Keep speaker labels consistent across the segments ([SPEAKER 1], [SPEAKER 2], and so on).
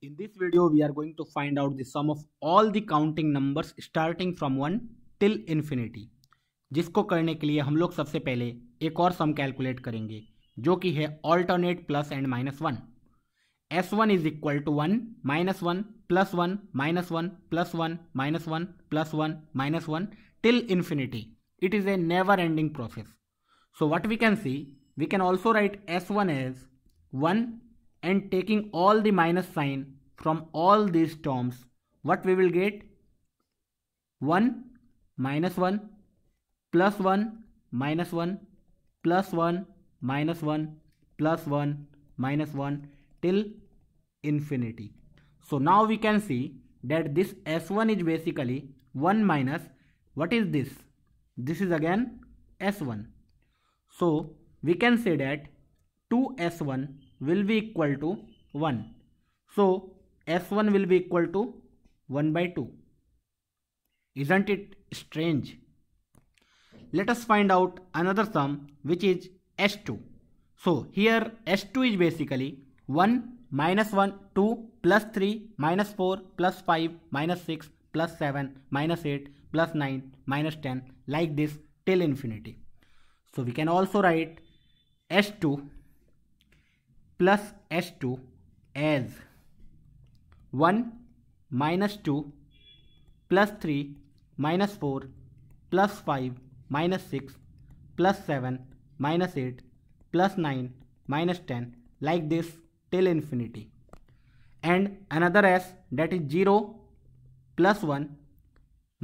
[SPEAKER 1] In this video, we are going to find out the sum of all the counting numbers starting from 1 till infinity. जिसको करने के लिए हम लोग सबसे पहले एक और सम कैलकुलेट करेंगे जो कि है alternate plus and minus one S one is equal to one minus one plus one minus one plus one minus one plus till infinity. It is a never ending process. So what we can see, we can also write S1 as 1 and taking all the minus sign from all these terms, what we will get? 1 minus 1 plus 1 minus 1 plus 1 minus 1 plus 1 minus 1 till infinity. So now we can see that this S1 is basically 1 minus what is this? This is again S1. So we can say that 2S1 will be equal to 1 so s1 will be equal to 1 by 2 isn't it strange let us find out another sum which is s2 so here s2 is basically 1 minus 1 2 plus 3 minus 4 plus 5 minus 6 plus 7 minus 8 plus 9 minus 10 like this till infinity so we can also write s2 plus S2 as 1 minus 2 plus 3 minus 4 plus 5 minus 6 plus 7 minus 8 plus 9 minus 10 like this till infinity and another s that is 0 plus 1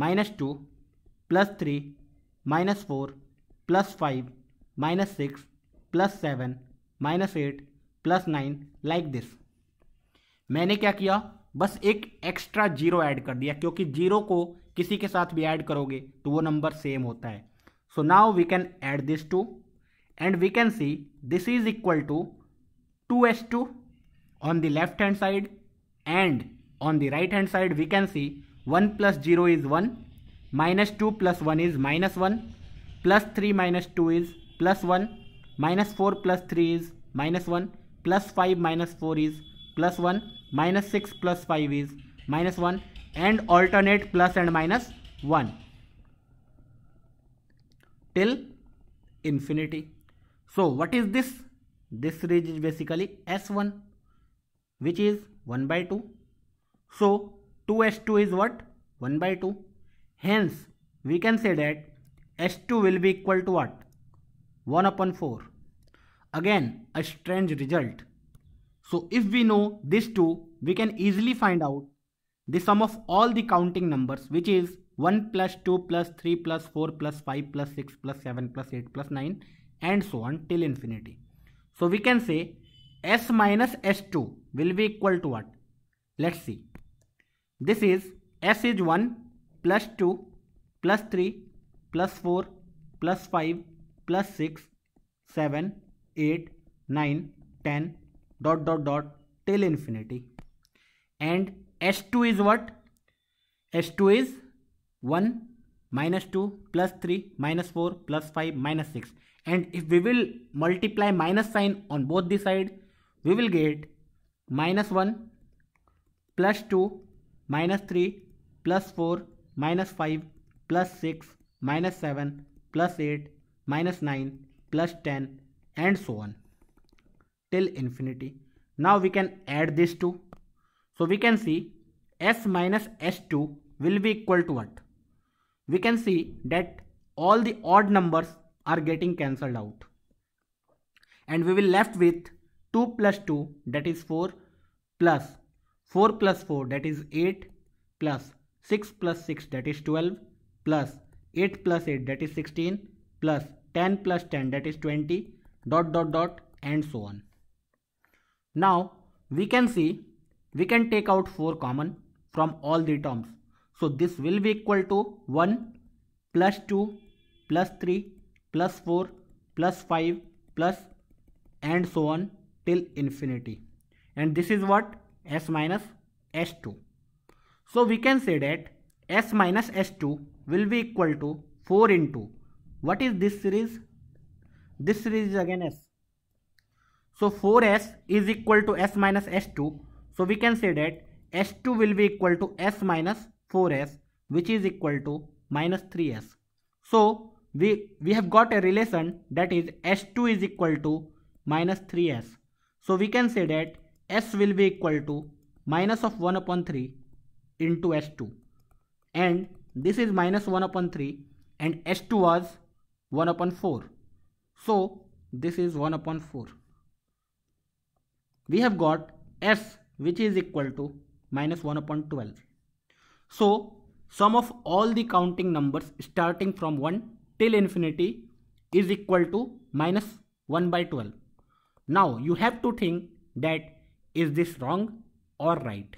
[SPEAKER 1] minus 2 plus 3 minus 4 plus 5 minus 6 plus 7 minus 8 plus nine like this मैंने क्या किया बस एक extra zero add कर दिया क्योंकि zero को किसी के साथ भी ऐड करोगे तो वो नंबर सेम होता है so now we can add this two and we can see this is equal to two S two on the left hand side and on the right hand side we can see one plus zero is one minus two plus one is minus one plus three minus two is plus one minus four plus three is minus one plus 5 minus 4 is plus 1 minus 6 plus 5 is minus 1 and alternate plus and minus 1 till infinity. So what is this? This range is basically S1 which is 1 by 2. So 2S2 is what? 1 by 2. Hence we can say that S2 will be equal to what? 1 upon 4. Again, a strange result. So if we know these two, we can easily find out the sum of all the counting numbers which is 1 plus 2 plus 3 plus 4 plus 5 plus 6 plus 7 plus 8 plus 9 and so on till infinity. So we can say S minus S2 will be equal to what? Let's see. This is S is 1 plus 2 plus 3 plus 4 plus 5 plus 6 7 8, 9, 10, dot dot dot till infinity. And S2 is what? S2 is 1 minus 2 plus 3 minus 4 plus 5 minus 6 and if we will multiply minus sign on both the side we will get minus 1 plus 2 minus 3 plus 4 minus 5 plus 6 minus 7 plus 8 minus 9 plus 10 and so on till infinity. Now we can add this two. So we can see s minus s2 will be equal to what? We can see that all the odd numbers are getting cancelled out. And we will left with 2 plus 2 that is 4 plus 4 plus 4 that is 8 plus 6 plus 6 that is 12 plus 8 plus 8 that is 16 plus 10 plus 10 that is 20 dot dot dot and so on. Now we can see we can take out 4 common from all the terms. So this will be equal to 1 plus 2 plus 3 plus 4 plus 5 plus and so on till infinity and this is what s minus s2. So we can say that s minus s2 will be equal to 4 into what is this series this series is again s so 4s is equal to s minus s2 so we can say that s2 will be equal to s minus 4s which is equal to minus 3s so we we have got a relation that is s2 is equal to minus 3s so we can say that s will be equal to minus of 1 upon 3 into s2 and this is minus 1 upon 3 and s2 was 1 upon 4 so this is 1 upon 4. We have got S which is equal to minus 1 upon 12. So sum of all the counting numbers starting from 1 till infinity is equal to minus 1 by 12. Now you have to think that is this wrong or right.